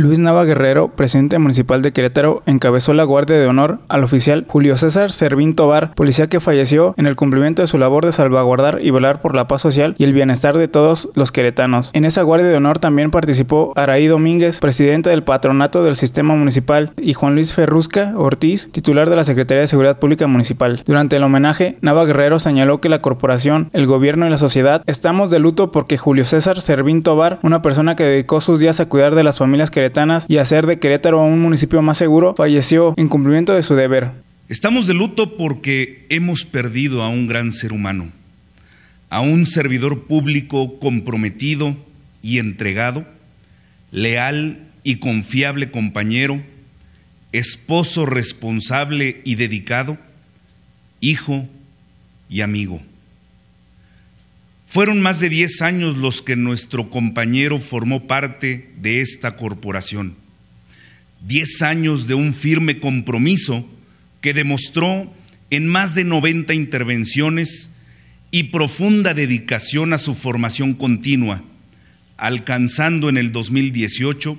Luis Nava Guerrero, presidente municipal de Querétaro, encabezó la guardia de honor al oficial Julio César Servín Tobar, policía que falleció en el cumplimiento de su labor de salvaguardar y velar por la paz social y el bienestar de todos los queretanos. En esa guardia de honor también participó Araí Domínguez, presidente del patronato del sistema municipal, y Juan Luis Ferrusca Ortiz, titular de la Secretaría de Seguridad Pública Municipal. Durante el homenaje, Nava Guerrero señaló que la corporación, el gobierno y la sociedad estamos de luto porque Julio César Servín Tobar, una persona que dedicó sus días a cuidar de las familias queretanas, y hacer de Querétaro un municipio más seguro, falleció en cumplimiento de su deber. Estamos de luto porque hemos perdido a un gran ser humano, a un servidor público comprometido y entregado, leal y confiable compañero, esposo responsable y dedicado, hijo y amigo. Fueron más de 10 años los que nuestro compañero formó parte de esta corporación. 10 años de un firme compromiso que demostró en más de 90 intervenciones y profunda dedicación a su formación continua, alcanzando en el 2018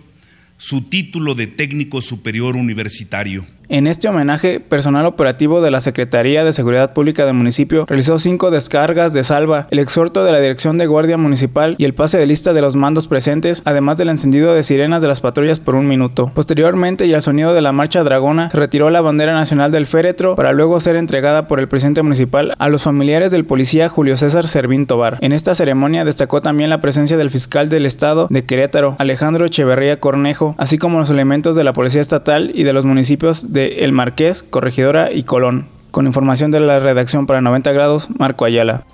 su título de técnico superior universitario. En este homenaje, personal operativo de la Secretaría de Seguridad Pública del municipio realizó cinco descargas de salva, el exhorto de la Dirección de Guardia Municipal y el pase de lista de los mandos presentes, además del encendido de sirenas de las patrullas por un minuto. Posteriormente, y al sonido de la marcha dragona, retiró la bandera nacional del féretro para luego ser entregada por el presidente municipal a los familiares del policía Julio César Servín Tobar. En esta ceremonia destacó también la presencia del fiscal del estado de Querétaro, Alejandro Echeverría Cornejo, así como los elementos de la Policía Estatal y de los municipios de el Marqués, Corregidora y Colón. Con información de la redacción para 90 grados, Marco Ayala.